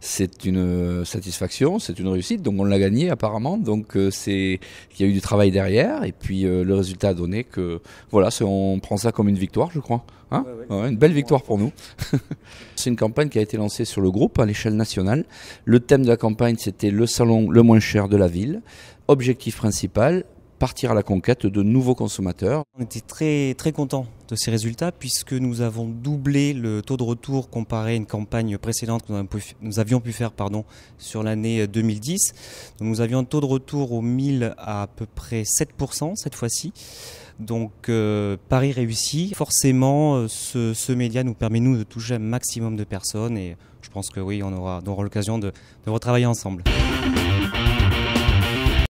c'est une euh, satisfaction, c'est une réussite. Donc on l'a gagné apparemment. Donc euh, c'est qu'il y a eu du travail derrière et puis euh, le résultat a donné que voilà, on prend ça comme une victoire, je crois. Hein. une belle victoire pour nous. c'est une campagne qui a été lancée sur le groupe à l'échelle nationale. Le thème de la campagne, c'était le salon le moins cher de la ville. Objectif principal, partir à la conquête de nouveaux consommateurs. On était très, très contents de ces résultats puisque nous avons doublé le taux de retour comparé à une campagne précédente que nous avions pu faire pardon, sur l'année 2010. Euh, nous avions un taux de retour au 1000 à à peu près 7% cette fois-ci. Donc euh, Paris réussit. Forcément, euh, ce, média nous permet nous de toucher un maximum de personnes et je pense que oui, on aura, l'occasion de, de retravailler ensemble.